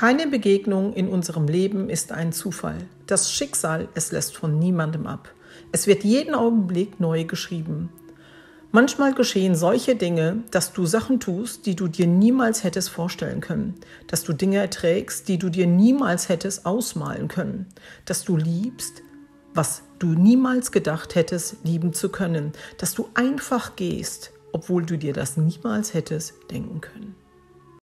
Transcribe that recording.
Keine Begegnung in unserem Leben ist ein Zufall. Das Schicksal, es lässt von niemandem ab. Es wird jeden Augenblick neu geschrieben. Manchmal geschehen solche Dinge, dass du Sachen tust, die du dir niemals hättest vorstellen können, dass du Dinge erträgst, die du dir niemals hättest ausmalen können, dass du liebst, was du niemals gedacht hättest, lieben zu können, dass du einfach gehst, obwohl du dir das niemals hättest denken können.